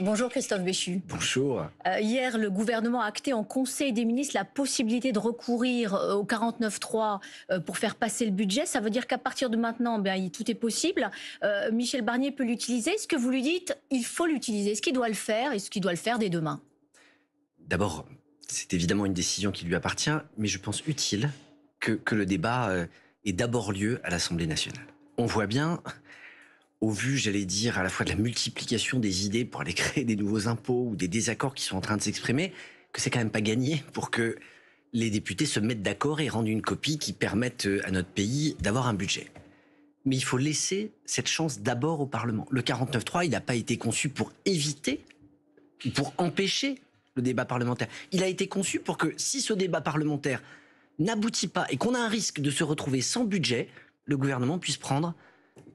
Bonjour Christophe Béchu. Bonjour. Euh, hier, le gouvernement a acté en Conseil des ministres la possibilité de recourir euh, au 49-3 euh, pour faire passer le budget. Ça veut dire qu'à partir de maintenant, ben, tout est possible. Michel Barnier peut l'utiliser. Est-ce que vous lui dites il faut l'utiliser ce qu'il doit le faire et ce qu'il doit le faire dès demain D'abord, c'est évidemment une décision qui lui appartient, mais je pense utile que le débat ait d'abord lieu à l'Assemblée nationale. On voit bien au vu, j'allais dire, à la fois de la multiplication des idées pour aller créer des nouveaux impôts ou des désaccords qui sont en train de s'exprimer, que c'est quand même pas gagné pour que les députés se mettent d'accord et rendent une copie qui permette euh, à notre pays d'avoir un budget. Mais il faut laisser cette chance d'abord au Parlement. Le 49-3, il n'a pas été conçu pour éviter, ou pour empêcher le débat parlementaire. Il a été conçu pour que si ce débat parlementaire n'aboutit pas et qu'on a un risque de se retrouver sans budget, le gouvernement puisse prendre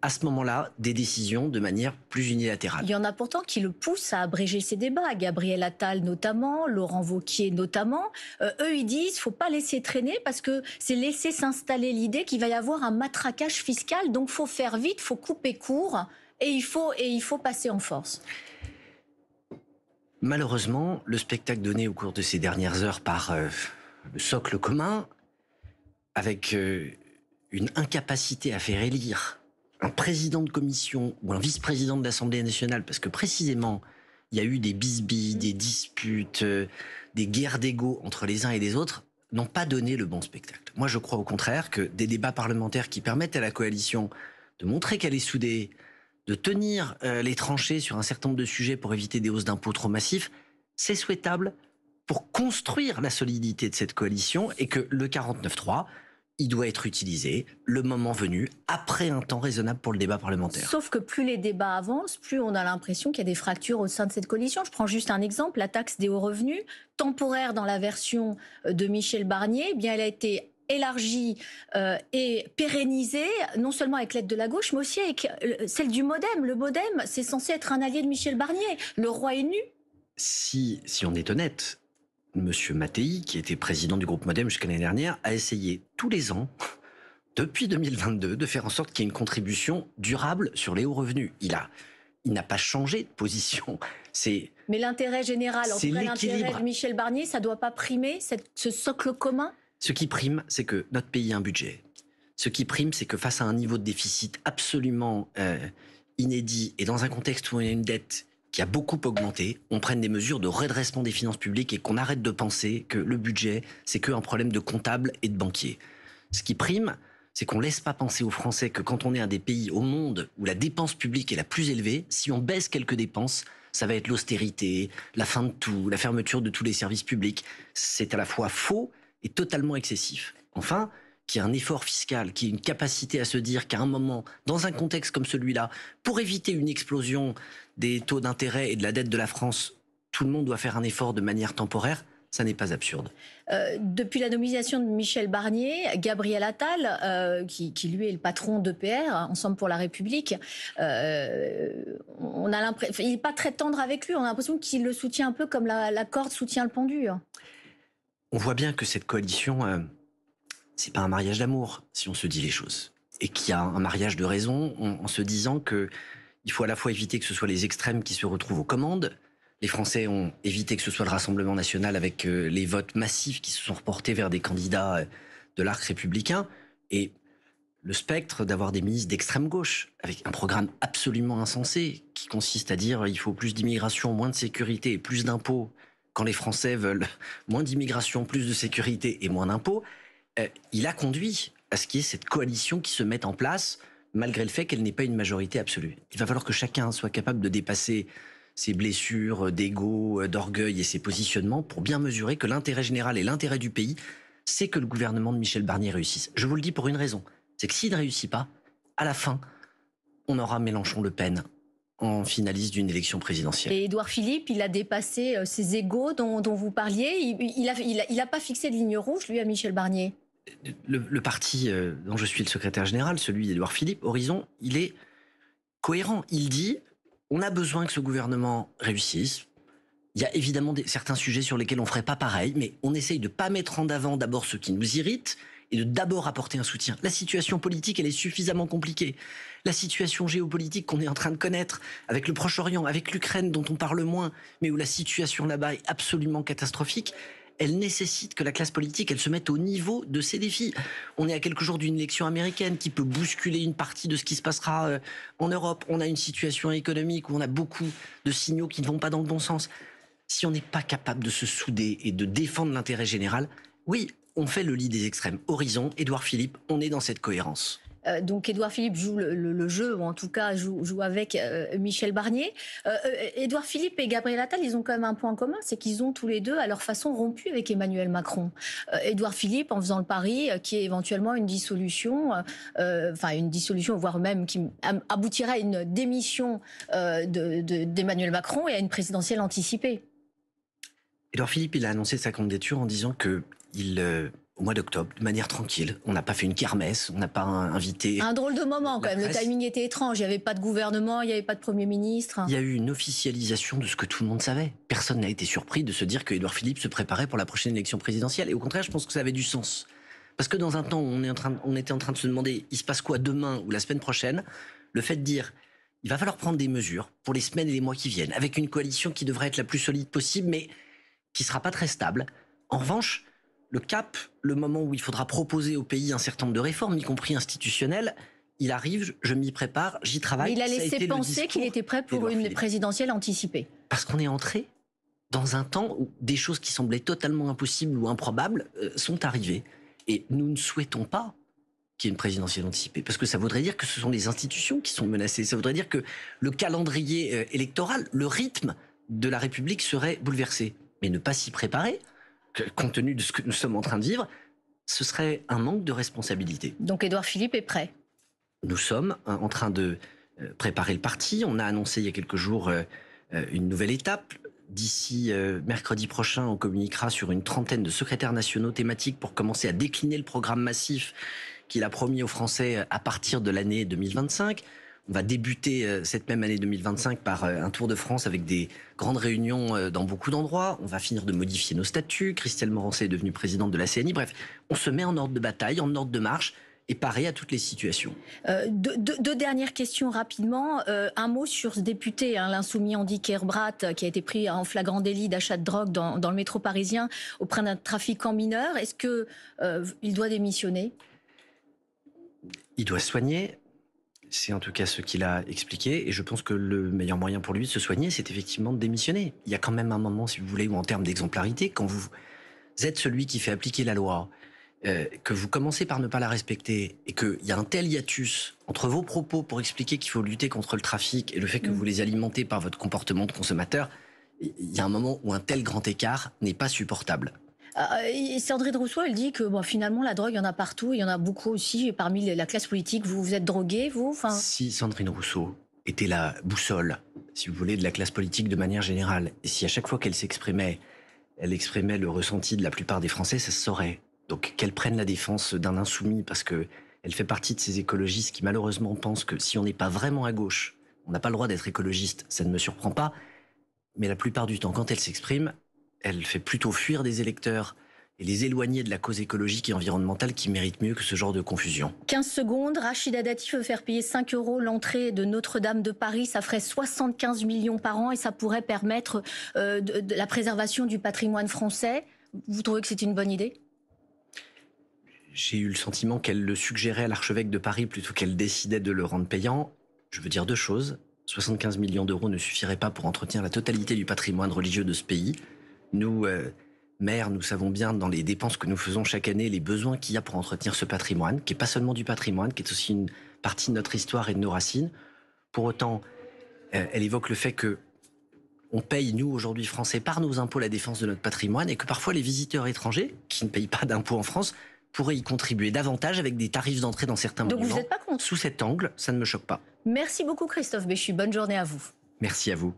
à ce moment-là des décisions de manière plus unilatérale. Il y en a pourtant qui le poussent à abréger ces débats, Gabriel Attal notamment, Laurent Vauquier notamment. Euh, eux, ils disent faut pas laisser traîner parce que c'est laisser s'installer l'idée qu'il va y avoir un matraquage fiscal, donc faut faire vite, faut couper court et il faut, et il faut passer en force. Malheureusement, le spectacle donné au cours de ces dernières heures par euh, le socle commun, avec euh, une incapacité à faire élire un président de commission ou un vice-président de l'Assemblée nationale, parce que précisément, il y a eu des bisbis, des disputes, euh, des guerres d'ego entre les uns et les autres, n'ont pas donné le bon spectacle. Moi, je crois au contraire que des débats parlementaires qui permettent à la coalition de montrer qu'elle est soudée, de tenir euh, les tranchées sur un certain nombre de sujets pour éviter des hausses d'impôts trop massives, c'est souhaitable pour construire la solidité de cette coalition et que le 49-3 il doit être utilisé, le moment venu, après un temps raisonnable pour le débat parlementaire. Sauf que plus les débats avancent, plus on a l'impression qu'il y a des fractures au sein de cette coalition. Je prends juste un exemple, la taxe des hauts revenus, temporaire dans la version euh, de Michel Barnier, eh bien elle a été élargie euh, et pérennisée, non seulement avec l'aide de la gauche, mais aussi avec euh, celle du Modem. Le Modem, c'est censé être un allié de Michel Barnier. Le roi est nu. Si, si on est honnête, Monsieur Mattei, qui était président du groupe Modem jusqu'à l'année dernière, a essayé tous les ans, depuis 2022, de faire en sorte qu'il y ait une contribution durable sur les hauts revenus. Il a, il n'a pas changé de position. C'est. Mais l'intérêt général, en l'intérêt de Michel Barnier, ça doit pas primer cette, ce socle commun. Ce qui prime, c'est que notre pays a un budget. Ce qui prime, c'est que face à un niveau de déficit absolument euh, inédit et dans un contexte où il y a une dette qui a beaucoup augmenté, on prenne des mesures de redressement des finances publiques et qu'on arrête de penser que le budget, c'est qu'un problème de comptable et de banquiers. Ce qui prime, c'est qu'on laisse pas penser aux Français que quand on est un des pays au monde où la dépense publique est la plus élevée, si on baisse quelques dépenses, ça va être l'austérité, la fin de tout, la fermeture de tous les services publics. C'est à la fois faux et totalement excessif. Enfin, qu'il y ait un effort fiscal, qu'il y ait une capacité à se dire qu'à un moment, dans un contexte comme celui-là, pour éviter une explosion des taux d'intérêt et de la dette de la France, tout le monde doit faire un effort de manière temporaire. Ça n'est pas absurde. Euh, depuis la nomination de Michel Barnier, Gabriel Attal, euh, qui, lui est le patron d'EPR, Ensemble pour la République, euh, on a il n'est pas très tendre avec lui. On a l'impression qu'il le soutient un peu comme la, corde soutient le pendu. Hein. On voit bien que cette coalition, c'est pas un mariage d'amour, si on se dit les choses, et qu'il y a un mariage de raison en se disant que il faut à la fois éviter que ce soit les extrêmes qui se retrouvent aux commandes. Les Français ont évité que ce soit le Rassemblement national avec euh, les votes massifs qui se sont reportés vers des candidats euh, de l'arc républicain. Et le spectre d'avoir des ministres d'extrême gauche avec un programme absolument insensé qui consiste à dire il faut plus d'immigration, moins de sécurité et plus d'impôts quand les Français veulent moins d'immigration, plus de sécurité et moins d'impôts, euh, il a conduit à ce qu'il y ait cette coalition qui se mette en place malgré le fait qu'elle n'est pas une majorité absolue. Il va falloir que chacun soit capable de dépasser ses blessures euh, d'ego, euh, d'orgueil et ses positionnements pour bien mesurer que l'intérêt général et l'intérêt du pays, c'est que le gouvernement de Michel Barnier réussisse. Je vous le dis pour une raison, c'est que s'il ne réussit pas, à la fin, on aura Mélenchon-Le Pen en finaliste d'une élection présidentielle. Et Édouard Philippe, il a dépassé euh, ses égaux dont, vous parliez. Il n'a pas fixé de ligne rouge, lui, à Michel Barnier le, parti euh, dont je suis le secrétaire général, celui d'Edouard Philippe, Horizon, il est cohérent. Il dit on a besoin que ce gouvernement réussisse. Il y a évidemment certains sujets sur lesquels on ne ferait pas pareil, mais on essaye de ne pas mettre en avant d'abord ce qui nous irrite et de d'abord apporter un soutien. La situation politique, elle est suffisamment compliquée. La situation géopolitique qu'on est en train de connaître avec le Proche-Orient, avec l'Ukraine dont on parle moins, mais où la situation là-bas est absolument catastrophique, elle nécessite que la classe politique, elle se mette au niveau de ces défis. On est à quelques jours d'une élection américaine qui peut bousculer une partie de ce qui se passera euh, en Europe. On a une situation économique où on a beaucoup de signaux qui ne vont pas dans le bon sens. Si on n'est pas capable de se souder et de défendre l'intérêt général, oui, on fait le lit des extrêmes. Horizon, Édouard Philippe, on est dans cette cohérence. Euh, donc Édouard Philippe joue le, jeu, ou en tout cas joue, avec euh, Michel Barnier. Euh, Édouard Philippe et Gabriel Attal, ils ont quand même un point commun, c'est qu'ils ont tous les deux, à leur façon, rompu avec Emmanuel Macron. Édouard Philippe, en faisant le pari, qui est éventuellement une dissolution, enfin une dissolution, voire même qui aboutirait à une démission d'Emmanuel Macron et à une présidentielle anticipée. Édouard Philippe, il a annoncé sa candidature en disant que il au mois d'octobre, de manière tranquille. On n'a pas fait une kermesse, on n'a pas invité. Un drôle de moment quand même. Le timing était étrange. Il n'y avait pas de gouvernement, il n'y avait pas de premier ministre. Il y a eu une officialisation de ce que tout le monde savait. Personne n'a été surpris de se dire que Philippe se préparait pour la prochaine élection présidentielle. Et au contraire, je pense que ça avait du sens. Parce que dans un temps où on, on était en train de se demander il se passe quoi demain ou la semaine prochaine, le fait de dire il va falloir prendre des mesures pour les semaines et les mois qui viennent, avec une coalition qui devrait être la plus solide possible, mais qui ne sera pas très stable. En revanche, le cap, le moment où il faudra proposer au pays un certain nombre de réformes, y compris institutionnelles, il arrive, je m'y prépare, j'y travaille. il a laissé penser qu'il était prêt pour une présidentielle anticipée. Parce qu'on est entré dans un temps où des choses qui semblaient totalement impossibles ou improbables euh, sont arrivées. Et nous ne souhaitons pas qu'il y ait une présidentielle anticipée, parce que ça voudrait dire que ce sont les institutions qui sont menacées, ça voudrait dire que le calendrier euh, électoral, le rythme de la République serait bouleversé. Mais ne pas s'y préparer, compte tenu de ce que nous sommes en train de vivre, ce serait un manque de responsabilité. Donc Édouard Philippe est prêt Nous sommes hein, en train de euh, préparer le parti. On a annoncé il y a quelques jours euh, euh, une nouvelle étape. D'ici mercredi prochain, on communiquera sur une trentaine de secrétaires nationaux thématiques pour commencer à décliner le programme massif qu'il a promis aux Français à partir de l'année 2025. On va débuter euh, cette même année 2025 par euh, un Tour de France avec des grandes réunions euh, dans beaucoup d'endroits. On va finir de modifier nos statuts. Christelle Morancé est devenue présidente de la CNI. Bref, on se met en ordre de bataille, en ordre de marche et pareil à toutes les situations. deux, dernières questions rapidement. un mot sur ce député, hein, l'insoumis Andy Kerbrat, qui a été pris en flagrant délit d'achat de drogue dans, le métro parisien auprès d'un trafiquant mineur. Est-ce qu'il doit démissionner Il doit soigner. C'est en tout cas ce qu'il a expliqué, et je pense que le meilleur moyen pour lui de se soigner, c'est effectivement de démissionner. Il y a quand même un moment, si vous voulez, où en termes d'exemplarité, quand vous êtes celui qui fait appliquer la loi, euh, que vous commencez par ne pas la respecter, et qu'il y a un tel hiatus entre vos propos pour expliquer qu'il faut lutter contre le trafic et le fait que mm. vous les alimentez par votre comportement de consommateur, il y a un moment où un tel grand écart n'est pas supportable. Euh, — Et Sandrine Rousseau, elle dit que finalement, la drogue, il y en a partout, il y en a beaucoup aussi parmi la classe politique. Vous, vous êtes drogué, vous Si Sandrine Rousseau était la boussole, si vous voulez, de la classe politique de manière générale, et si à chaque fois qu'elle s'exprimait, elle exprimait le ressenti de la plupart des Français, ça se saurait. Donc qu'elle prenne la défense d'un insoumis, parce que elle fait partie de ces écologistes qui malheureusement pensent que si on n'est pas vraiment à gauche, on n'a pas le droit d'être écologiste, ça ne me surprend pas. Mais la plupart du temps, quand elle s'exprime, elle fait plutôt fuir des électeurs et les éloigner de la cause écologique et environnementale qui mérite mieux que ce genre de confusion. 15 secondes, Rachida Dati veut faire payer 5 euros l'entrée de Notre-Dame de Paris, ça ferait 75 millions par an et ça pourrait permettre euh, la préservation du patrimoine français. Vous trouvez que c'est une bonne idée J'ai eu le sentiment qu'elle le suggérait à l'archevêque de Paris plutôt qu'elle décidait de le rendre payant. Je veux dire deux choses. 75 millions d'euros ne suffiraient pas pour entretenir la totalité du patrimoine religieux de ce pays. Nous, euh, maires, nous savons bien dans les dépenses que nous faisons chaque année les besoins qu'il y a pour entretenir ce patrimoine, qui est pas seulement du patrimoine, qui est aussi une partie de notre histoire et de nos racines. Pour autant, euh, elle évoque le fait que on paye, nous, aujourd'hui, Français, par nos impôts, la défense de notre patrimoine, et que parfois les visiteurs étrangers, qui ne payent pas d'impôts en France, pourraient y contribuer davantage avec des tarifs d'entrée dans certains Donc vous n'êtes pas contre Sous cet angle, ça ne me choque pas. Merci beaucoup, Christophe Béchu. Bonne journée à vous. Merci à vous.